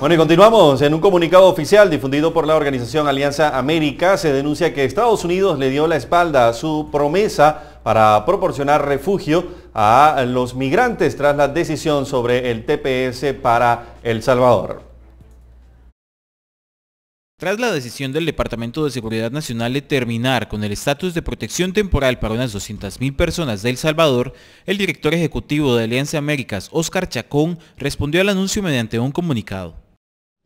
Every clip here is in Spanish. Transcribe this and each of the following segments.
Bueno, y continuamos. En un comunicado oficial difundido por la organización Alianza América, se denuncia que Estados Unidos le dio la espalda a su promesa para proporcionar refugio a los migrantes tras la decisión sobre el TPS para El Salvador. Tras la decisión del Departamento de Seguridad Nacional de terminar con el estatus de protección temporal para unas 200.000 personas de El Salvador, el director ejecutivo de Alianza Américas, Oscar Chacón, respondió al anuncio mediante un comunicado.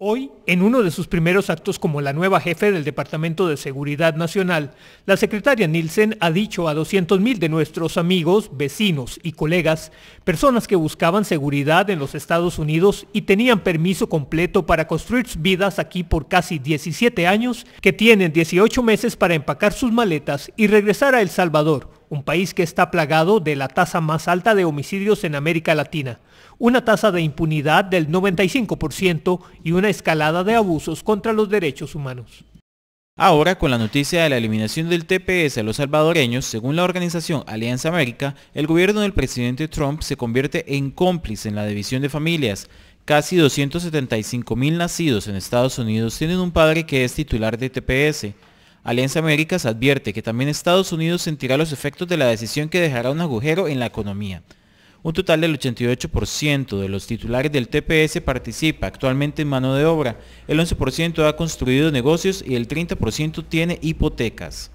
Hoy, en uno de sus primeros actos como la nueva jefe del Departamento de Seguridad Nacional, la secretaria Nielsen ha dicho a 200.000 de nuestros amigos, vecinos y colegas, personas que buscaban seguridad en los Estados Unidos y tenían permiso completo para construir vidas aquí por casi 17 años, que tienen 18 meses para empacar sus maletas y regresar a El Salvador un país que está plagado de la tasa más alta de homicidios en América Latina, una tasa de impunidad del 95% y una escalada de abusos contra los derechos humanos. Ahora, con la noticia de la eliminación del TPS a los salvadoreños, según la organización Alianza América, el gobierno del presidente Trump se convierte en cómplice en la división de familias. Casi 275 mil nacidos en Estados Unidos tienen un padre que es titular de TPS. Alianza Américas advierte que también Estados Unidos sentirá los efectos de la decisión que dejará un agujero en la economía. Un total del 88% de los titulares del TPS participa actualmente en mano de obra, el 11% ha construido negocios y el 30% tiene hipotecas.